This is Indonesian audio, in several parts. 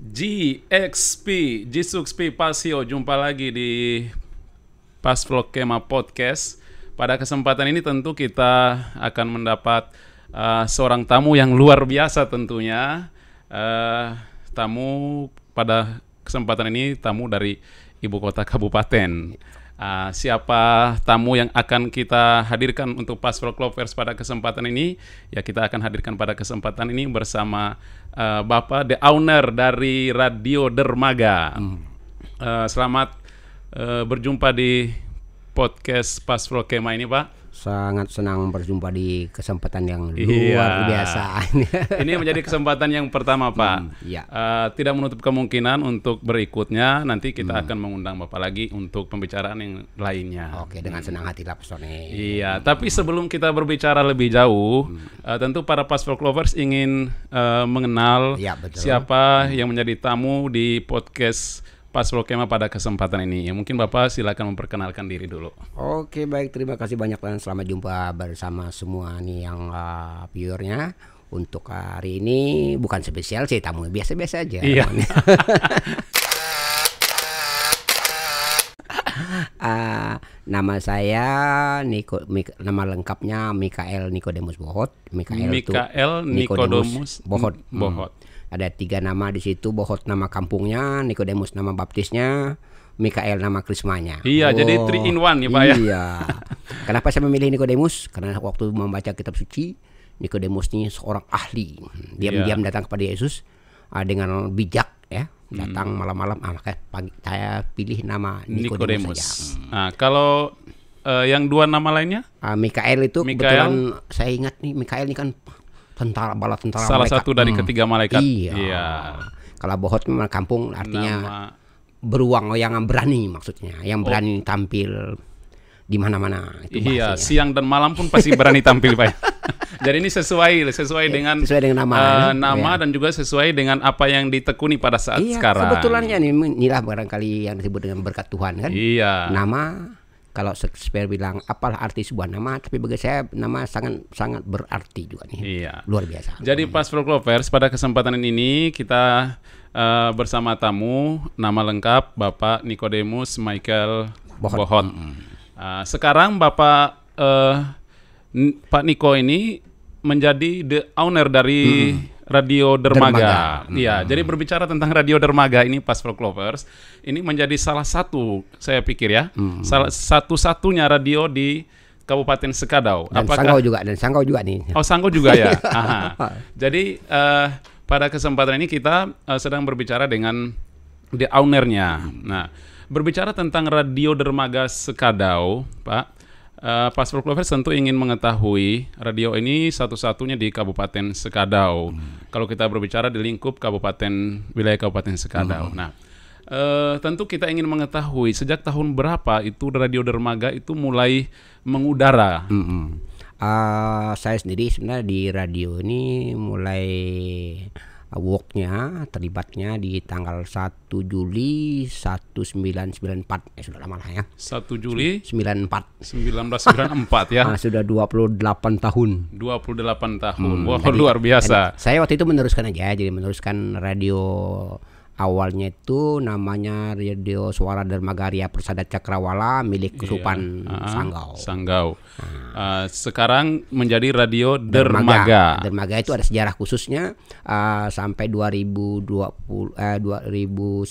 GXP, Jisuxp Pasio, jumpa lagi di Pas Vlog Kema Podcast. Pada kesempatan ini tentu kita akan mendapat uh, seorang tamu yang luar biasa tentunya. Uh, tamu pada kesempatan ini tamu dari ibu kota kabupaten uh, siapa tamu yang akan kita hadirkan untuk Paspor Clovers pada kesempatan ini. Ya kita akan hadirkan pada kesempatan ini bersama uh, Bapak the owner dari Radio Dermaga. Hmm. Uh, selamat uh, berjumpa di podcast Paspor Kema ini Pak sangat senang berjumpa di kesempatan yang iya. luar iya. biasa. Ini menjadi kesempatan yang pertama, Pak. Hmm, iya. uh, tidak menutup kemungkinan untuk berikutnya nanti kita hmm. akan mengundang Bapak lagi untuk pembicaraan yang lainnya. Oke, dengan senang hati lah, Iya, hmm. tapi sebelum kita berbicara lebih jauh, hmm. uh, tentu para Passport Lovers ingin uh, mengenal ya, siapa hmm. yang menjadi tamu di podcast Pak Prokema pada kesempatan ini. Ya, mungkin Bapak silakan memperkenalkan diri dulu. Oke, baik. Terima kasih banyak dan selamat jumpa bersama semua nih yang uh, viewernya untuk hari ini bukan spesial sih tamu biasa-biasa aja. Iya. uh, nama saya Niko, Mik, nama lengkapnya Mikael Nikodemus Bohot. Mikael, Mikael Nikodemus, Nikodemus Bohot. Bohot ada tiga nama di situ Bohot nama kampungnya Nikodemus nama baptisnya Mikael nama krismanya iya oh, jadi three in one ya pak ya? iya. ya kenapa saya memilih Nikodemus karena waktu membaca kitab suci Nikodemus ini seorang ahli diam-diam yeah. datang kepada Yesus uh, dengan bijak ya datang hmm. malam-malam hmm. ah maka pagi, saya pilih nama Nikodemus, Nikodemus. Hmm. Nah, kalau uh, yang dua nama lainnya uh, Mikael itu Mikael. kebetulan saya ingat nih Mikael ini kan tentara bala tentara salah mereka. satu dari hmm. ketiga malaikat iya, yeah. kalau bohot memang kampung artinya Nama... beruang oh, yang berani maksudnya yang oh. berani oh. tampil di mana-mana iya bahasanya. siang dan malam pun pasti berani tampil pak jadi ini sesuai sesuai ya, dengan sesuai dengan nama uh, nama iya. dan juga sesuai dengan apa yang ditekuni pada saat iya, sekarang kebetulannya nih inilah barangkali yang disebut dengan berkat Tuhan kan iya nama kalau Shakespeare bilang apalah arti sebuah nama tapi bagi saya nama sangat sangat berarti juga nih iya. luar biasa jadi pas Clovers pada kesempatan ini kita uh, bersama tamu nama lengkap Bapak Nikodemus Michael Bohon. Bohot. Mm. Uh, sekarang Bapak uh, Pak Niko ini menjadi the owner dari mm Radio Dermaga. Dermaga. Iya, hmm. jadi berbicara tentang Radio Dermaga ini pas Clovers, ini menjadi salah satu saya pikir ya, hmm. salah satu-satunya radio di Kabupaten Sekadau. Dan Apakah Sanggau juga dan Sanggau juga nih. Oh, Sanggau juga ya. Aha. Jadi uh, pada kesempatan ini kita uh, sedang berbicara dengan the ownernya. Nah, berbicara tentang Radio Dermaga Sekadau, Pak Uh, eh, Pastor Clover tentu ingin mengetahui radio ini satu-satunya di Kabupaten Sekadau. Hmm. Kalau kita berbicara di lingkup Kabupaten wilayah Kabupaten Sekadau. Hmm. Nah, uh, tentu kita ingin mengetahui sejak tahun berapa itu radio dermaga itu mulai mengudara. Hmm. Uh, saya sendiri sebenarnya di radio ini mulai worknya terlibatnya di tanggal 1 Juli 1994 ya eh, sudah lama lah ya 1 Juli 94 1994 ya nah, sudah 28 tahun 28 tahun hmm, wow luar biasa saya waktu itu meneruskan aja jadi meneruskan radio awalnya itu namanya Radio Suara Dermagaria Persada Cakrawala milik Kesupan iya. Ah, Sanggau. Sanggau. Uh, sekarang menjadi Radio Dermaga. Dermaga. Dermaga itu ada sejarah khususnya uh, sampai 2020 eh, 2010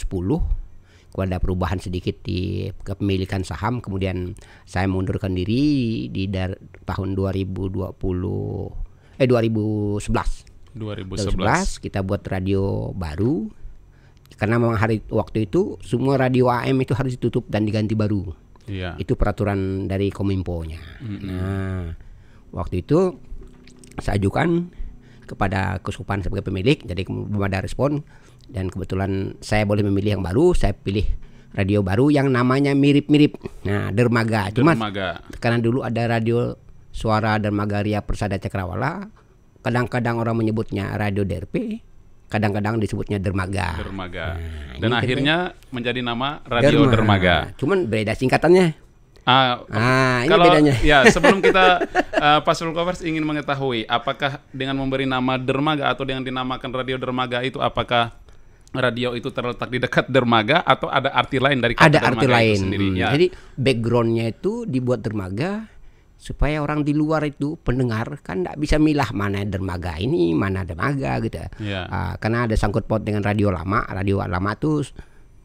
ada perubahan sedikit di kepemilikan saham kemudian saya mundurkan diri di dar, tahun 2020 eh 2011 2011 kita buat radio baru karena memang hari waktu itu semua radio AM itu harus ditutup dan diganti baru. Iya. Itu peraturan dari Kominfo-nya. Mm-hmm. Nah, waktu itu saya ajukan kepada kesukupan sebagai pemilik, jadi belum ada respon dan kebetulan saya boleh memilih yang baru, saya pilih radio baru yang namanya mirip-mirip. Nah, Dermaga. Cuma Dermaga. karena dulu ada radio suara Dermaga Ria Persada Cakrawala, kadang-kadang orang menyebutnya radio DRP, kadang-kadang disebutnya dermaga. Dermaga. Nah, Dan akhirnya kita... menjadi nama Radio Derma. Dermaga. Cuman beda singkatannya. Uh, ah ini kalau, bedanya. Ya, sebelum kita uh, eh, Pasul Covers ingin mengetahui apakah dengan memberi nama dermaga atau dengan dinamakan Radio Dermaga itu apakah radio itu terletak di dekat dermaga atau ada arti lain dari kata ada dermaga arti lain. sendiri? Hmm. Ya. Jadi backgroundnya itu dibuat dermaga supaya orang di luar itu pendengar kan tidak bisa milah mana dermaga ini mana dermaga gitu yeah. Iya. uh, karena ada sangkut paut dengan radio lama radio lama tuh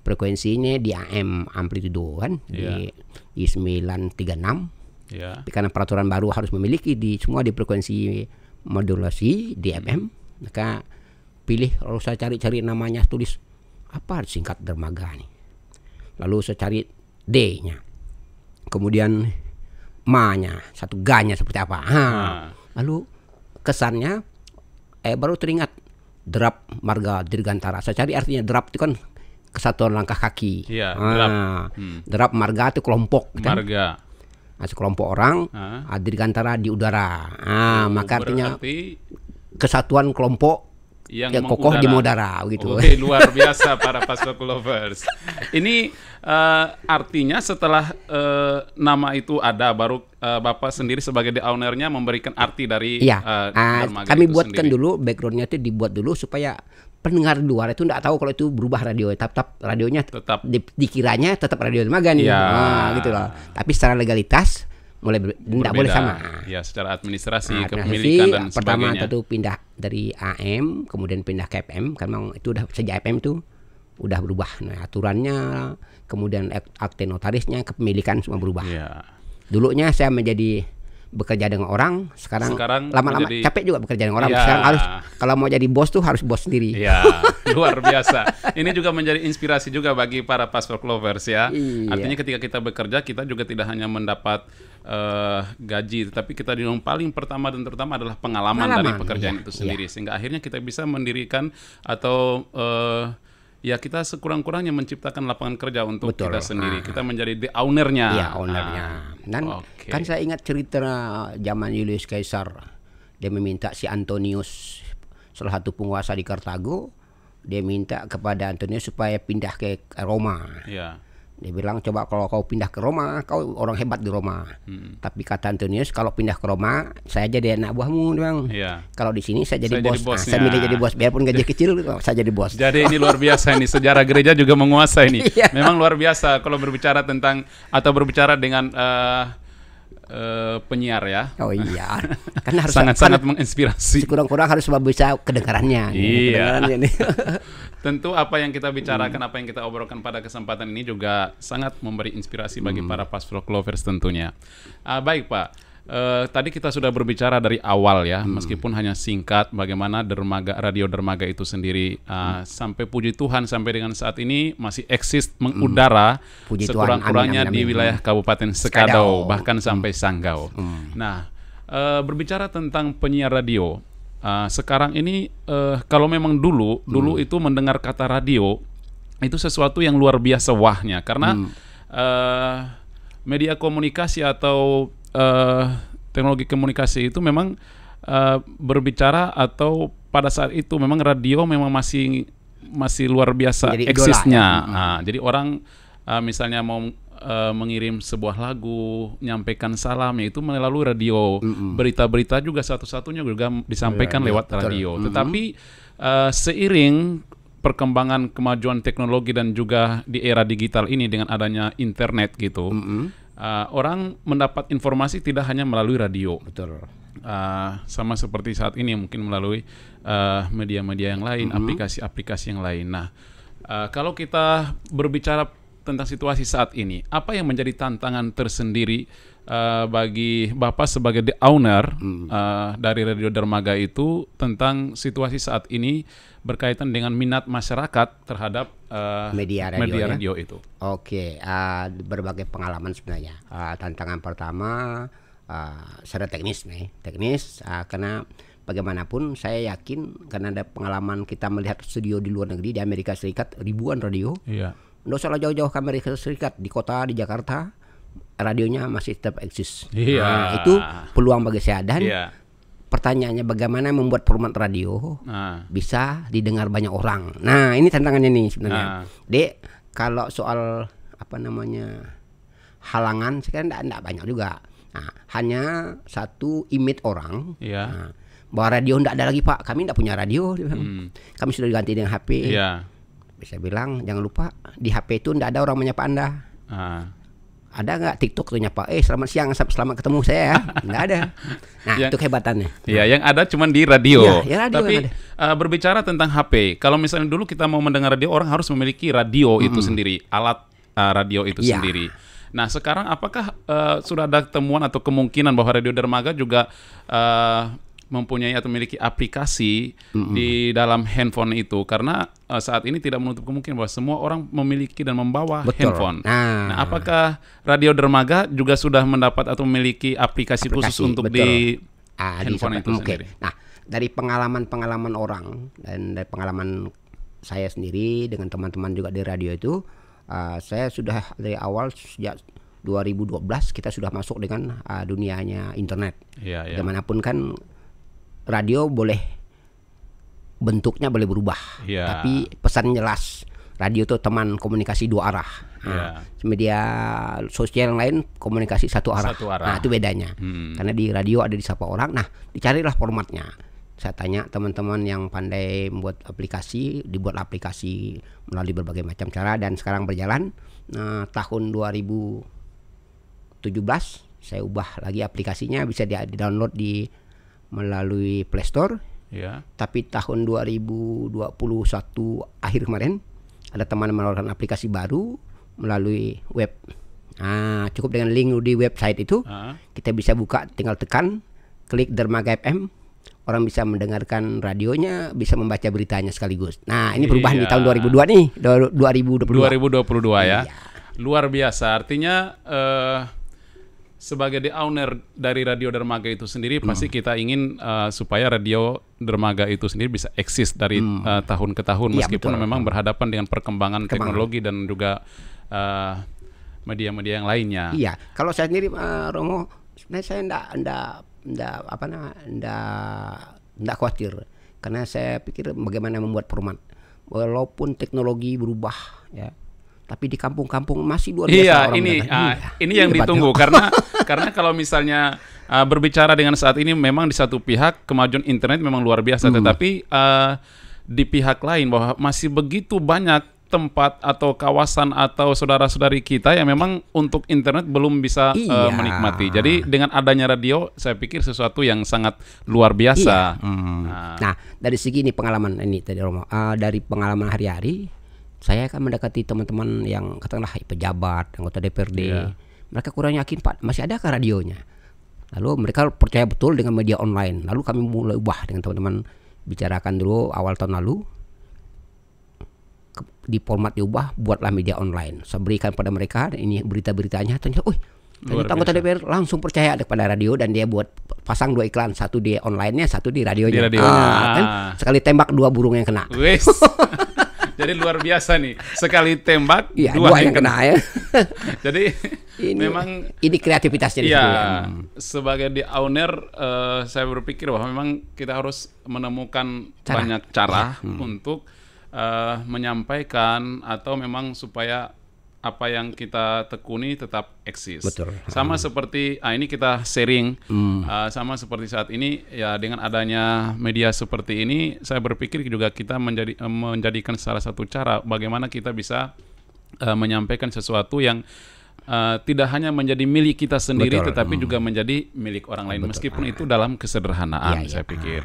frekuensinya di AM amplitudo kan yeah. di, di 936 yeah. tapi karena peraturan baru harus memiliki di semua di frekuensi modulasi di FM maka pilih lalu saya cari-cari namanya tulis apa singkat dermaga nih lalu saya cari D-nya kemudian manya, satu ganya seperti apa. Ha. Lalu kesannya eh baru teringat drap marga dirgantara. Saya cari artinya drap itu kan kesatuan langkah kaki. Iya, drap derap. Hmm. Drap marga itu kelompok kan? Marga. Nah, kelompok orang ah. dirgantara di udara. Ah, oh, maka artinya kesatuan kelompok yang, ya, kokoh di modara gitu. Oke, luar biasa para Pascal Lovers. Ini uh, artinya setelah uh, nama itu ada, baru uh, bapak sendiri sebagai the ownernya memberikan arti dari ya. uh, uh, kami buatkan sendiri. dulu backgroundnya itu dibuat dulu supaya pendengar di luar itu tidak tahu kalau itu berubah radio tetap, tetap radionya tetap di, dikiranya tetap radio Dermaga nih ya. nah, gitu loh tapi secara legalitas mulai tidak boleh sama ya secara administrasi nah, kepemilikan dan pertama tentu pindah dari AM kemudian pindah ke FM karena itu udah sejak FM itu udah berubah nah aturannya kemudian akte notarisnya, kepemilikan semua berubah. Yeah. Dulunya saya menjadi bekerja dengan orang, sekarang, lama-lama menjadi... capek juga bekerja dengan orang. Yeah. Sekarang harus kalau mau jadi bos tuh harus bos sendiri. Iya, yeah. luar biasa. Ini juga menjadi inspirasi juga bagi para pastor lovers ya. Yeah. Artinya ketika kita bekerja kita juga tidak hanya mendapat uh, gaji, tapi kita yang paling pertama dan terutama adalah pengalaman, pengalaman dari pekerjaan iya, itu iya. sendiri, iya. sehingga akhirnya kita bisa mendirikan atau uh, ya kita sekurang-kurangnya menciptakan lapangan kerja untuk Betul. kita sendiri. Aha. Kita ah. menjadi the ownernya. Iya, ownernya. Ah. Dan okay. kan saya ingat cerita zaman Julius Caesar. Dia meminta si Antonius, salah satu penguasa di Kartago, dia minta kepada Antonius supaya pindah ke Roma. Iya. Dia bilang coba kalau kau pindah ke Roma, kau orang hebat di Roma. Hmm. Tapi kata Antonius kalau pindah ke Roma, saya jadi anak buahmu, bang. Yeah. Kalau di sini saya jadi saya bos. Jadi nah, saya milih jadi bos, biarpun gaji kecil, gitu. saya jadi bos. Jadi ini luar biasa ini sejarah gereja juga menguasai ini. yeah. Memang luar biasa kalau berbicara tentang atau berbicara dengan uh, Eh, penyiar ya. Oh iya, kan harus sangat-sangat kan menginspirasi. Kurang-kurang harus bisa kedengarannya. Iya. iya. Kedengarannya Tentu apa yang kita bicarakan, hmm. apa yang kita obrolkan pada kesempatan ini juga sangat memberi inspirasi bagi hmm. para Pasflow Lovers tentunya. Uh, baik Pak, Uh, tadi kita sudah berbicara dari awal ya, hmm. meskipun hanya singkat bagaimana dermaga radio dermaga itu sendiri uh, hmm. sampai puji Tuhan sampai dengan saat ini masih eksis hmm. mengudara hmm. sekurang-kurangnya di wilayah Kabupaten Sekadau, Sekadau. Hmm. bahkan hmm. sampai Sanggau. Hmm. Nah, uh, berbicara tentang penyiar radio, uh, sekarang ini uh, kalau memang dulu hmm. dulu itu mendengar kata radio itu sesuatu yang luar biasa wahnya karena hmm. uh, media komunikasi atau uh, teknologi komunikasi itu memang uh, berbicara atau pada saat itu memang radio memang masih masih luar biasa jadi eksisnya. ya. nah, jadi orang uh, misalnya mau uh, mengirim sebuah lagu, nyampaikan salam ya itu melalui radio. Mm-hmm. Berita-berita juga satu-satunya juga disampaikan yeah, iya, lewat yeah, radio. mm Tetapi uh, seiring perkembangan kemajuan teknologi dan juga di era digital ini dengan adanya internet gitu. Mm-hmm uh, orang mendapat informasi tidak hanya melalui radio. Betul. Uh, sama seperti saat ini mungkin melalui media ah, media-media yang lain, mm-hmm. aplikasi-aplikasi yang lain. Nah, uh, kalau kita berbicara tentang situasi saat ini, apa yang menjadi tantangan tersendiri uh, bagi Bapak sebagai the owner mm. uh, dari Radio Dermaga itu tentang situasi saat ini? berkaitan dengan minat masyarakat terhadap uh, media, radio, media ya? radio itu. Oke, okay. uh, eh, berbagai pengalaman sebenarnya. Uh, tantangan pertama uh, secara teknis nih, teknis uh, karena bagaimanapun saya yakin karena ada pengalaman kita melihat studio di luar negeri di Amerika Serikat ribuan radio. Iya. Nggak usah jauh-jauh ke Amerika Serikat di kota di Jakarta radionya masih tetap eksis. Iya. Nah, itu peluang bagi saya dan iya pertanyaannya bagaimana membuat format radio nah. bisa didengar banyak orang. Nah, ini tantangannya nih sebenarnya. Nah. Dek, kalau soal apa namanya halangan sekarang enggak banyak juga. Nah, hanya satu imit orang. Iya. Nah, bahwa radio enggak ada lagi, Pak. Kami enggak punya radio. Hmm. Kami sudah diganti dengan HP. Bisa Bisa bilang jangan lupa di HP itu enggak ada orang menyapa Anda. Nah ada nggak TikTok tuh nyapa, Eh selamat siang, selamat ketemu saya. Nggak ada. Nah yang, itu kehebatannya. Iya, yang ada cuma di radio. Ya, ya radio Tapi yang ada. Uh, berbicara tentang HP, kalau misalnya dulu kita mau mendengar radio, orang harus memiliki radio hmm. itu sendiri, alat uh, radio itu ya. sendiri. Nah sekarang apakah uh, sudah ada temuan atau kemungkinan bahwa radio dermaga juga uh, mempunyai atau memiliki aplikasi mm-hmm. di dalam handphone itu karena uh, saat ini tidak menutup kemungkinan bahwa semua orang memiliki dan membawa Betul. handphone. Nah. nah, apakah Radio Dermaga juga sudah mendapat atau memiliki aplikasi, aplikasi khusus untuk Betul. di ah, handphone itu okay. sendiri? Nah, dari pengalaman-pengalaman orang dan dari pengalaman saya sendiri dengan teman-teman juga di radio itu uh, saya sudah dari awal sejak 2012 kita sudah masuk dengan uh, dunianya internet. Iya, iya. dimanapun Bagaimanapun kan radio boleh bentuknya boleh berubah, yeah. tapi pesan jelas. Radio itu teman komunikasi dua arah. Nah, yeah. Media sosial yang lain komunikasi satu arah. Satu arah. Nah itu bedanya. Hmm. Karena di radio ada di disapa orang. Nah dicarilah formatnya. Saya tanya teman-teman yang pandai membuat aplikasi, dibuat aplikasi melalui berbagai macam cara dan sekarang berjalan. Nah, tahun 2017 saya ubah lagi aplikasinya bisa di download di melalui Play Store. Ya. Tapi tahun 2021 akhir kemarin ada teman menawarkan aplikasi baru melalui web. Nah, cukup dengan link di website itu uh -huh. kita bisa buka tinggal tekan klik Dermaga FM orang bisa mendengarkan radionya, bisa membaca beritanya sekaligus. Nah, ini perubahan iya. di tahun 2002 nih, 2022. 2022 ya. Iya. Luar biasa. Artinya uh, sebagai the owner dari Radio Dermaga itu sendiri hmm. pasti kita ingin uh, supaya Radio Dermaga itu sendiri bisa eksis dari hmm. uh, tahun ke tahun iya, meskipun betul. memang berhadapan dengan perkembangan teknologi dan juga media uh, media-media yang lainnya. Iya, kalau saya sendiri uh, Romo sebenarnya saya enggak enggak enggak apa namanya enggak enggak khawatir karena saya pikir bagaimana membuat format walaupun teknologi berubah ya tapi di kampung-kampung masih luar biasa iya, orang ini, uh, ini iya, yang ini iya, ditunggu karena karena kalau misalnya uh, berbicara dengan saat ini memang di satu pihak kemajuan internet memang luar biasa hmm. tetapi uh, di pihak lain bahwa masih begitu banyak tempat atau kawasan atau saudara-saudari kita yang memang untuk internet belum bisa eh, iya. uh, menikmati. Jadi dengan adanya radio, saya pikir sesuatu yang sangat luar biasa. Iya. Hmm. Nah. nah, dari segi ini pengalaman ini tadi Romo, uh, dari pengalaman hari-hari saya akan mendekati teman-teman yang katakanlah pejabat anggota DPRD yeah. mereka kurang yakin pak masih adakah radionya lalu mereka percaya betul dengan media online lalu kami mulai ubah dengan teman-teman bicarakan dulu awal tahun lalu di format diubah buatlah media online saya berikan pada mereka ini berita-beritanya ternyata oh ternyata anggota DPR langsung percaya kepada radio dan dia buat pasang dua iklan satu di online-nya, satu di radionya, di radionya. Ah, ah. kan sekali tembak dua burung yang kena Jadi luar biasa nih. Sekali tembak ya, dua, dua yang kena, ya. Jadi ini, memang ini kreativitasnya. Iya, ya hmm. Sebagai di owner uh, saya berpikir bahwa memang kita harus menemukan cara. banyak cara ya. hmm. untuk uh, menyampaikan atau memang supaya apa yang kita tekuni tetap eksis. Betul. Sama hmm. seperti ah ini kita sharing, hmm. uh, sama seperti saat ini ya dengan adanya media seperti ini, saya berpikir juga kita menjadi eh, menjadikan salah satu cara bagaimana kita bisa uh, menyampaikan sesuatu yang uh, tidak hanya menjadi milik kita sendiri, Betul. tetapi hmm. juga menjadi milik orang lain, Betul. meskipun itu dalam kesederhanaan. Ya, ya. Saya pikir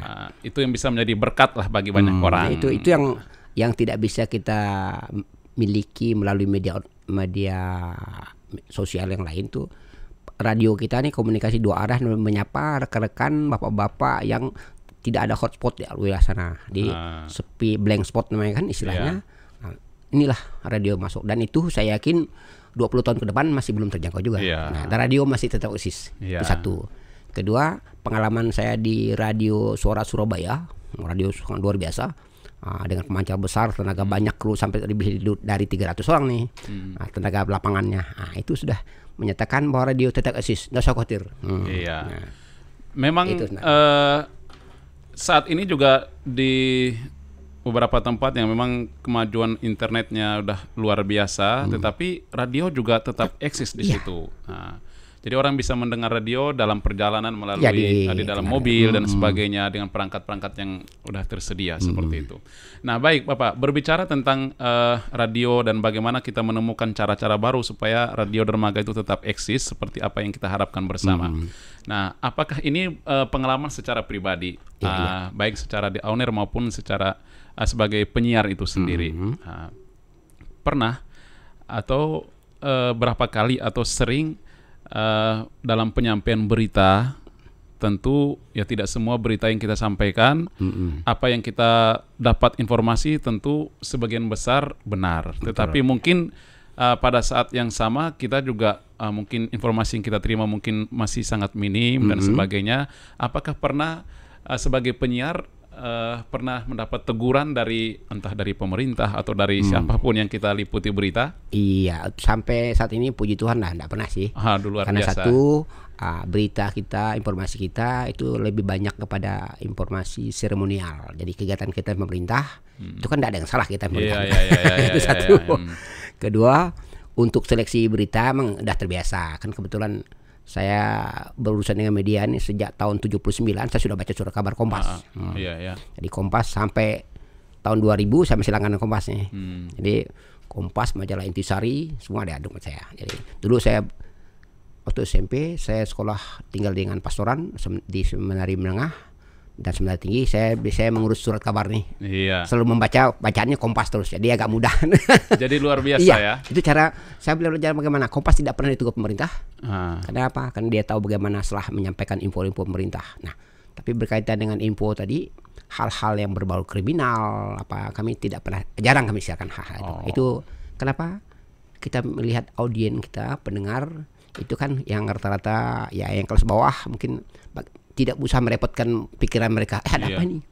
uh, itu yang bisa menjadi berkat lah bagi banyak hmm. orang. Itu itu yang yang tidak bisa kita miliki melalui media media sosial yang lain tuh radio kita nih komunikasi dua arah menyapa rekan-rekan bapak-bapak yang tidak ada hotspot di wilayah sana di nah. sepi blank spot namanya kan istilahnya yeah. nah, inilah radio masuk dan itu saya yakin 20 tahun ke depan masih belum terjangkau juga yeah. nah radio masih tetap eksis yeah. itu iya. satu kedua pengalaman saya di radio suara Surabaya radio luar biasa uh, dengan pemancar besar tenaga hmm. banyak kru sampai lebih dari 300 orang nih hmm. uh, tenaga lapangannya nah, itu sudah menyatakan bahwa radio tetap eksis tidak usah khawatir hmm. iya nah, memang itu, nah. uh, saat ini juga di beberapa tempat yang memang kemajuan internetnya udah luar biasa hmm. tetapi radio juga tetap eksis di iya. situ nah, jadi orang bisa mendengar radio dalam perjalanan melalui ya, di, ah, di dalam mobil hmm. dan sebagainya dengan perangkat-perangkat yang sudah tersedia hmm. seperti itu. Nah, baik Bapak, berbicara tentang uh, radio dan bagaimana kita menemukan cara-cara baru supaya radio dermaga itu tetap eksis seperti apa yang kita harapkan bersama. Hmm. Nah, apakah ini uh, pengalaman secara pribadi ya, uh, ya. baik secara di owner maupun secara uh, sebagai penyiar itu sendiri? Hmm. Uh, pernah atau uh, berapa kali atau sering uh, dalam penyampaian berita tentu ya tidak semua berita yang kita sampaikan mm-hmm. apa yang kita dapat informasi tentu sebagian besar benar Betul. tetapi mungkin uh, pada saat yang sama kita juga uh, mungkin informasi yang kita terima mungkin masih sangat minim mm-hmm. dan sebagainya apakah pernah uh, sebagai penyiar uh, pernah mendapat teguran dari entah dari pemerintah atau dari hmm. siapapun yang kita liputi berita? Iya, sampai saat ini puji Tuhan lah, tidak pernah sih. Ah, luar Karena biasa. satu uh, berita kita, informasi kita itu lebih banyak kepada informasi seremonial. Jadi kegiatan kita pemerintah hmm. itu kan tidak ada yang salah kita pemerintah. Yeah, yeah, yeah, yeah, itu yeah, iya, satu. Yeah, hmm. yeah. Kedua, untuk seleksi berita memang udah terbiasa. Kan kebetulan saya berurusan dengan media ini sejak tahun 79 saya sudah baca surat kabar Kompas. Uh, hmm. iya, iya. Jadi Kompas sampai tahun 2000 saya masih langganan Kompas Hmm. Jadi Kompas, majalah Intisari semua ada aduk saya. Jadi dulu saya waktu SMP saya sekolah tinggal dengan pastoran di seminari menengah dan sembilan tinggi saya bisa mengurus surat kabar nih. Iya. Selalu membaca bacaannya Kompas terus. Jadi agak mudah. jadi luar biasa iya, ya. Itu cara saya belajar bagaimana Kompas tidak pernah ditugas pemerintah. Ah. Karena apa? Karena dia tahu bagaimana setelah menyampaikan info-info pemerintah. Nah, tapi berkaitan dengan info tadi hal-hal yang berbau kriminal apa kami tidak pernah jarang kami siarkan hal-hal oh. itu. Itu kenapa? Kita melihat audiens kita, pendengar itu kan yang rata-rata ya yang kelas bawah mungkin tidak usah merepotkan pikiran mereka. Eh, ada yeah. apa nih?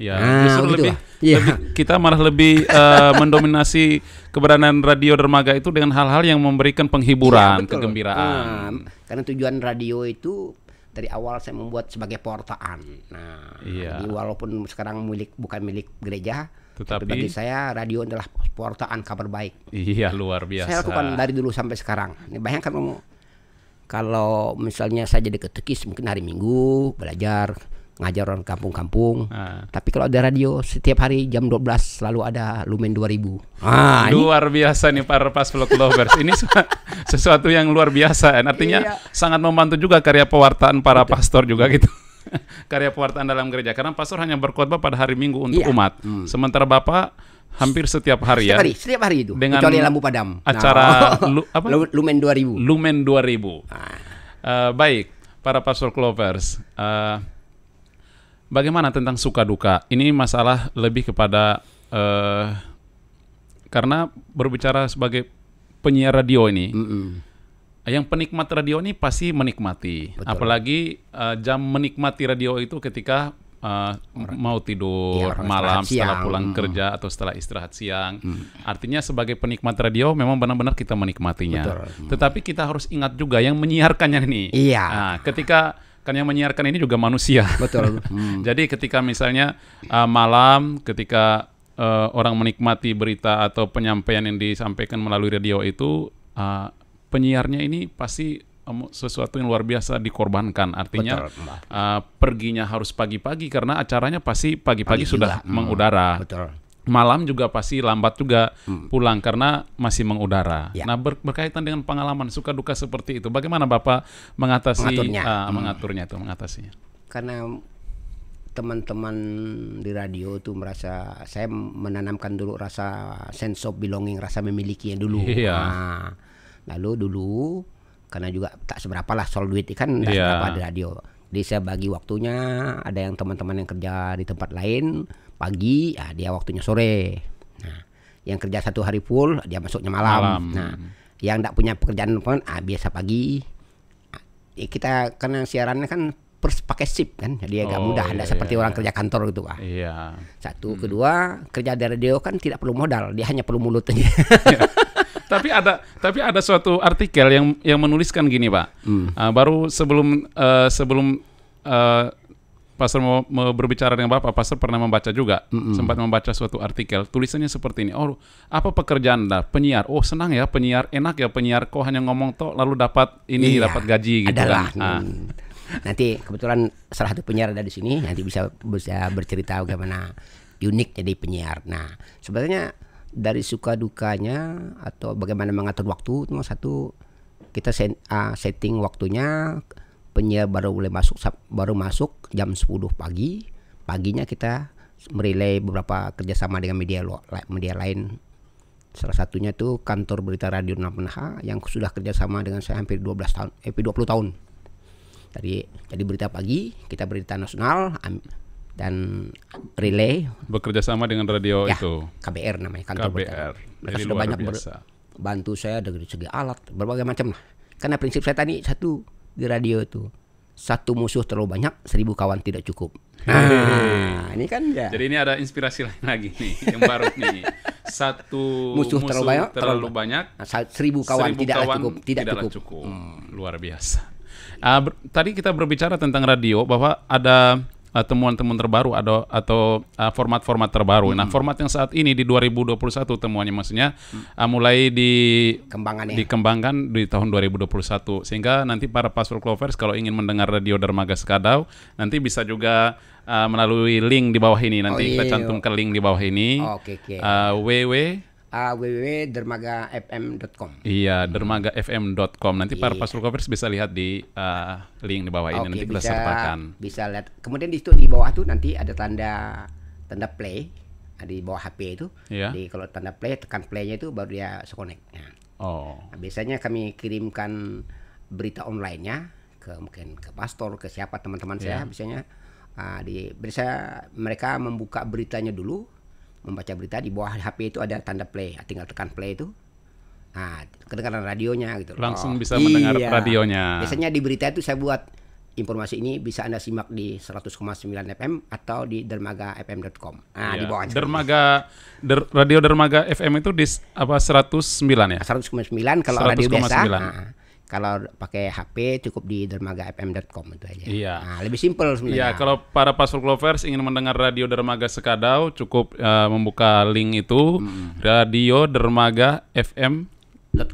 Ya, nah, justru gitu lebih, ya. kita malah lebih uh, mendominasi keberadaan radio dermaga itu dengan hal-hal yang memberikan iya, penghiburan, ya, kegembiraan. Hmm, karena tujuan radio itu dari awal saya membuat sebagai portaan. Nah, iya. jadi walaupun sekarang milik bukan milik gereja, tetapi tapi bagi saya radio adalah portaan kabar baik. Iya, luar biasa. Saya lakukan dari dulu sampai sekarang. Ini bayangkan kamu kalau misalnya saya jadi ketekis mungkin hari Minggu belajar ngajar orang kampung-kampung. Ah. Tapi kalau ada radio setiap hari jam 12 selalu ada Lumen 2000. Ah, luar ini. biasa nih para pas vlog lovers. ini sesuatu yang luar biasa. Artinya iya. sangat membantu juga karya pewartaan para Betul. pastor juga gitu. karya pewartaan dalam gereja karena pastor hanya berkhotbah pada hari Minggu untuk iya. umat. Hmm. Sementara Bapak hampir setiap hari setiap ya. Hari, setiap hari itu. Dengan kecuali lampu padam. Acara nah. lu, apa? Lumen 2000. Lumen 2000. Ah. Uh, baik, para pastor Clovers. Uh, bagaimana tentang suka duka? Ini masalah lebih kepada uh, karena berbicara sebagai penyiar radio ini. Mm -mm. Yang penikmat radio ini pasti menikmati, Betul. apalagi uh, jam menikmati radio itu ketika uh, mau tidur ya, malam setelah siang. pulang hmm. kerja atau setelah istirahat siang. Hmm. Artinya sebagai penikmat radio memang benar-benar kita menikmatinya. Hmm. Tetapi kita harus ingat juga yang menyiarkannya ini Iya. Nah, ketika kan yang menyiarkan ini juga manusia. Betul. Hmm. Jadi ketika misalnya uh, malam ketika uh, orang menikmati berita atau penyampaian yang disampaikan melalui radio itu uh, penyiarnya ini pasti sesuatu yang luar biasa dikorbankan. Artinya Uh, perginya harus pagi-pagi karena acaranya pasti pagi-pagi sudah hmm. mengudara. Betul. Malam juga pasti lambat juga hmm. pulang karena masih mengudara. Ya. Nah ber berkaitan dengan pengalaman suka duka seperti itu, bagaimana bapak mengatasi mengaturnya, uh, hmm. mengaturnya itu mengatasinya? Karena teman-teman di radio itu merasa saya menanamkan dulu rasa sense of belonging, rasa memilikinya dulu. Iya. Nah, lalu dulu karena juga tak seberapa lah soal duit kan tidak yeah. seberapa di radio. Jadi saya bagi waktunya, ada yang teman-teman yang kerja di tempat lain pagi, ya dia waktunya sore. Nah, yang kerja satu hari full, dia masuknya malam. malam. Nah, yang tidak punya pekerjaan pun, ah biasa pagi. Ya, kita karena siarannya kan pers pakai sip kan jadi agak oh, mudah tidak iya, seperti iya. orang iya. kerja kantor gitu ah. iya. satu hmm. kedua kerja dari radio kan tidak perlu modal dia hanya perlu mulutnya. aja tapi ada tapi ada suatu artikel yang yang menuliskan gini pak hmm. uh, baru sebelum uh, sebelum uh, Pastor mau, mau berbicara dengan Bapak, Pastor pernah membaca juga, -hmm. sempat membaca suatu artikel, tulisannya seperti ini, oh apa pekerjaan Anda? Penyiar, oh senang ya penyiar, enak ya penyiar, kok hanya ngomong toh lalu dapat ini, iya, dapat gaji gitu kan? adalah. kan. Nah. Nanti kebetulan salah satu penyiar ada di sini, nanti bisa bisa bercerita bagaimana unik jadi penyiar. Nah sebenarnya dari suka dukanya atau bagaimana mengatur waktu nomor satu kita set, uh, setting waktunya penyiar baru boleh masuk baru masuk jam 10 pagi paginya kita merilai beberapa kerjasama dengan media media lain salah satunya itu kantor berita radio 6 h yang sudah kerjasama dengan saya hampir 12 tahun eh 20 tahun jadi jadi berita pagi kita berita nasional dan relay bekerja sama dengan radio ya, itu KBR namanya kantor KBR mereka Jadi sudah banyak biasa. bantu saya dari segi alat berbagai macam lah karena prinsip saya tadi satu di radio itu satu musuh terlalu banyak seribu kawan tidak cukup nah ini kan ya jadi ini ada inspirasi lain lagi nih yang baru nih satu musuh, musuh terlalu banyak terlalu banyak seribu kawan seribu tidak kawan cukup tidak cukup, cukup. Hmm. luar biasa uh, tadi kita berbicara tentang radio bahwa ada uh, temuan-temuan terbaru ada atau uh, format-format terbaru. Nah, hmm. Nah, format yang saat ini di 2021 temuannya maksudnya hmm. uh, mulai di Kembangan, ya? dikembangkan di tahun 2021 sehingga nanti para password lovers kalau ingin mendengar radio Dermaga Sekadau nanti bisa juga uh, melalui link di bawah ini nanti oh, iya, kita cantumkan link di bawah ini. Oh, okay, okay. Uh, www uh, www.dermagafm.com. E iya, dermagafm.com. Nanti iya. para covers bisa lihat di uh, link di bawah okay, ini nanti kita bisa, sertakan. Bisa lihat. Kemudian di situ di bawah tuh nanti ada tanda tanda play nah, di bawah HP itu. Iya. Di kalau tanda play tekan playnya itu baru dia connect. Ya. Oh. Nah, biasanya kami kirimkan berita online-nya ke mungkin ke pastor, ke siapa teman-teman yeah. saya iya. biasanya uh, di bisa mereka membuka beritanya dulu membaca berita di bawah HP itu ada tanda play tinggal tekan play itu nah kedengaran radionya gitu langsung oh, bisa iya. mendengar radionya biasanya di berita itu saya buat informasi ini bisa anda simak di 100,9 FM atau di dermagafm.com nah iya. di bawah dermaga der, radio dermaga FM itu di apa 109 ya 109 kalau 100, radio biasa 9. nah, kalau pakai HP cukup di dermagafm.com itu aja. Iya. Nah, lebih simpel sebenarnya. Iya, kalau para password lovers ingin mendengar radio Dermaga Sekadau cukup uh, membuka link itu hmm. radio dermaga fm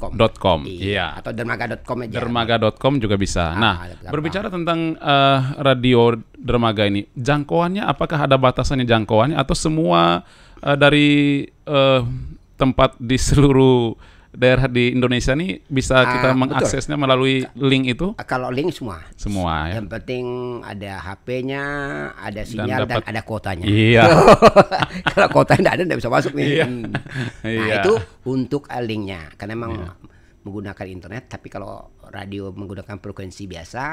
.com. .com. Iya. iya. Atau dermaga.com aja. Dermaga.com juga bisa. Ah, nah, gampang. berbicara tentang uh, radio dermaga ini, jangkauannya apakah ada batasannya jangkauannya atau semua uh, dari uh, tempat di seluruh daerah di Indonesia nih bisa ah, kita mengaksesnya betul. melalui link itu? Ah, kalau link semua. Semua ya. Yang penting ada HP-nya, ada sinyal dan, dapat, dan ada kuotanya. Iya. kalau kuota tidak ada tidak bisa masuk nih. Iya. Hmm. iya. nah, iya. itu untuk linknya karena memang iya. menggunakan internet tapi kalau radio menggunakan frekuensi biasa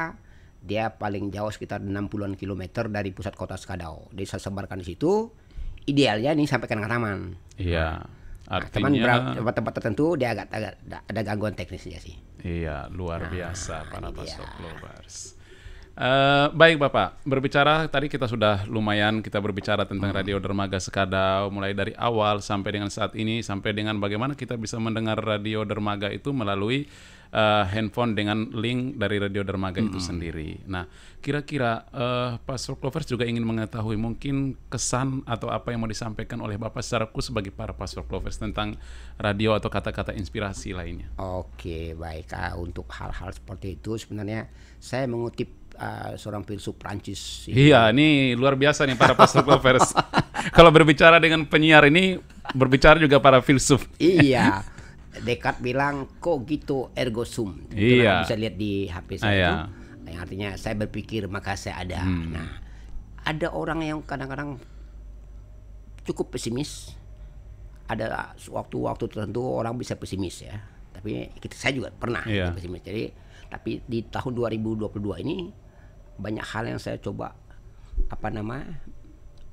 dia paling jauh sekitar 60-an kilometer dari pusat kota Skadau. Jadi saya sebarkan di situ. Idealnya ini sampai ke Taman. Iya. Artinya, teman tempat-tempat tertentu dia agak agak ada gangguan teknisnya sih. Iya, luar nah, biasa para iya. pasok lovers. Eh, baik Bapak, berbicara tadi kita sudah lumayan kita berbicara tentang hmm. radio dermaga sekadau mulai dari awal sampai dengan saat ini sampai dengan bagaimana kita bisa mendengar radio dermaga itu melalui uh, handphone dengan link dari radio dermaga hmm. itu sendiri. Nah, kira-kira uh, Pak Surklovers juga ingin mengetahui mungkin kesan atau apa yang mau disampaikan oleh Bapak secara khusus bagi para Pak Surklovers tentang radio atau kata-kata inspirasi lainnya. Oke, baik. Uh, untuk hal-hal seperti itu sebenarnya saya mengutip Eh, seorang filsuf Prancis. Iya, ini luar biasa nih para pastor lovers. Kalau berbicara dengan penyiar ini berbicara juga para filsuf. iya. Dekat bilang kok gitu ergo sum. Itu iya. bisa lihat di HP saya iya. itu. Nah, yang artinya saya berpikir maka saya ada. Hmm. Nah, ada orang yang kadang-kadang cukup pesimis. Ada waktu-waktu tertentu orang bisa pesimis ya. Tapi kita, saya juga pernah iya. pesimis. Jadi tapi di tahun 2022 ini banyak hal yang saya coba apa nama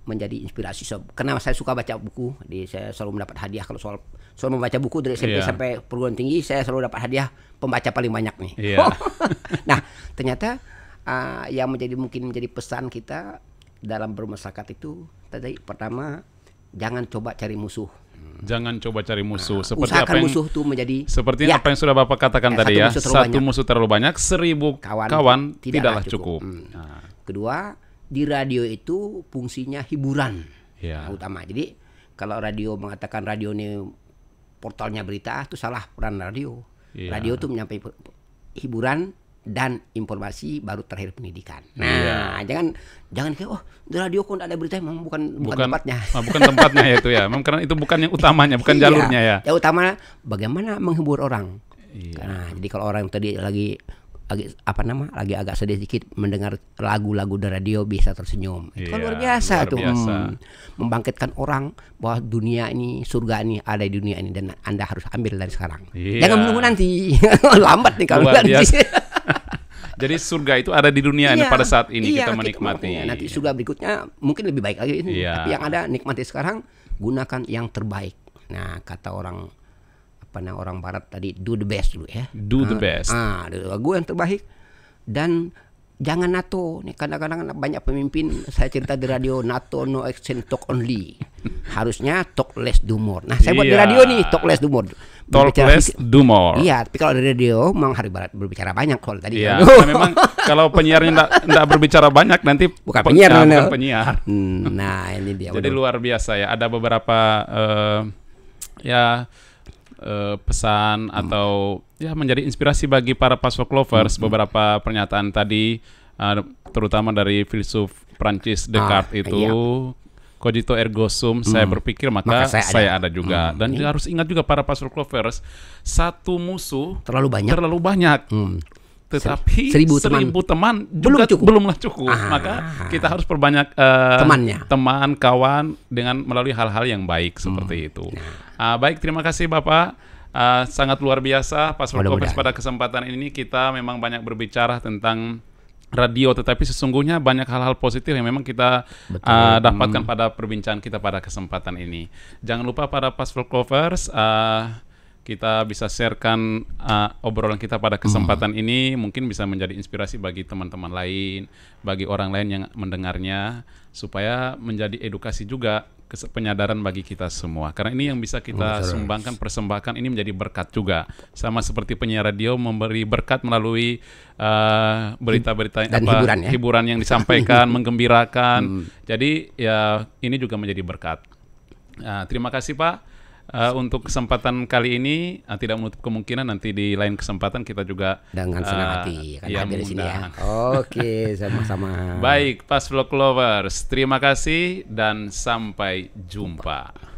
menjadi inspirasi so, karena saya suka baca buku di saya selalu mendapat hadiah kalau soal soal membaca buku dari SMP yeah. sampai perguruan tinggi saya selalu dapat hadiah pembaca paling banyak nih yeah. nah ternyata uh, yang menjadi mungkin menjadi pesan kita dalam bermasyarakat itu tadi pertama jangan coba cari musuh Jangan coba cari musuh. Nah, seperti apa yang, musuh itu menjadi seperti ya, apa yang sudah Bapak katakan ya, tadi ya. Musuh satu musuh terlalu banyak, seribu hmm. kawan, kawan tidaklah, tidaklah cukup. cukup. Hmm. Nah. Kedua, di radio itu fungsinya hiburan ya. utama. Jadi kalau radio mengatakan radio ini portalnya berita itu salah peran radio. Ya. Radio itu menyampaikan hiburan dan informasi baru terakhir pendidikan. Iya. Nah, yeah. jangan jangan kayak oh di radio kok ada berita memang bukan bukan, tempatnya. Ah, bukan tempatnya itu ya. Memang karena itu bukan yang utamanya, bukan iya, jalurnya ya. Yang utama bagaimana menghibur orang. Yeah. Nah, jadi kalau orang tadi lagi lagi apa nama lagi agak sedih sedikit mendengar lagu-lagu dari radio bisa tersenyum itu yeah, kan iya, luar biasa luar tuh Hmm, membangkitkan orang bahwa dunia ini surga ini ada di dunia ini dan anda harus ambil dari sekarang yeah. jangan menunggu nanti lambat nih kalau nanti Jadi surga itu ada di dunia iya, pada saat ini iya, kita menikmati. Kita, nanti surga berikutnya mungkin lebih baik lagi. Iya. Tapi yang ada nikmati sekarang gunakan yang terbaik. Nah kata orang apa nah orang Barat tadi do the best dulu ya. Do the ah, best. Ah, ah gue yang terbaik dan jangan NATO nih kadang-kadang banyak pemimpin saya cerita di radio NATO no action talk only harusnya talk less do more nah saya buat di iya. radio nih talk less do more Talk berbicara, less, do more. Iya, tapi kalau dari radio memang harus berbicara banyak kalau tadi. Iya, kan? memang kalau penyiarnya tidak berbicara banyak nanti bukan penyiar, nah, bukan penyiar. Hmm, nah, ini dia. Jadi luar biasa ya. Ada beberapa uh, ya uh, pesan hmm. atau ya menjadi inspirasi bagi para pasok lovers hmm, hmm. beberapa pernyataan tadi uh, terutama dari filsuf Prancis Descartes ah, itu iya cogito ergo sum, hmm. saya berpikir maka, maka saya, saya ada, juga. Hmm. Dan hmm. harus ingat juga para pastor clovers, satu musuh terlalu banyak. Terlalu banyak. Hmm. Tetapi seribu, seribu teman, teman belum juga cukup. belumlah cukup. Ah. Maka kita harus perbanyak uh, temannya, teman, kawan dengan melalui hal-hal yang baik hmm. seperti itu. Uh, baik, terima kasih Bapak. Uh, sangat luar biasa Pastor Clovers pada kesempatan ini kita memang banyak berbicara tentang radio tetapi sesungguhnya banyak hal-hal positif yang memang kita uh, hmm. dapatkan hmm. pada perbincangan kita pada kesempatan ini. Jangan lupa pada password Lovers uh, kita bisa sharekan uh, obrolan kita pada hmm. kesempatan hmm. ini mungkin bisa menjadi inspirasi bagi teman-teman lain, bagi orang lain yang mendengarnya supaya menjadi edukasi juga penyadaran bagi kita semua. Karena ini yang bisa kita sumbangkan, persembahkan ini menjadi berkat juga. Sama seperti penyiar radio memberi berkat melalui eh, berita-berita uh, apa hiburan, ya? hiburan yang disampaikan, menggembirakan. Hmm. Jadi ya ini juga menjadi berkat. Nah, terima kasih Pak. Uh, untuk kesempatan kali ini uh, tidak menutup kemungkinan nanti di lain kesempatan kita juga dengan senang uh, hati akan ya, hadir di sini ya. Oke, sama-sama. Baik, Pas Vlog Lovers, terima kasih dan sampai jumpa.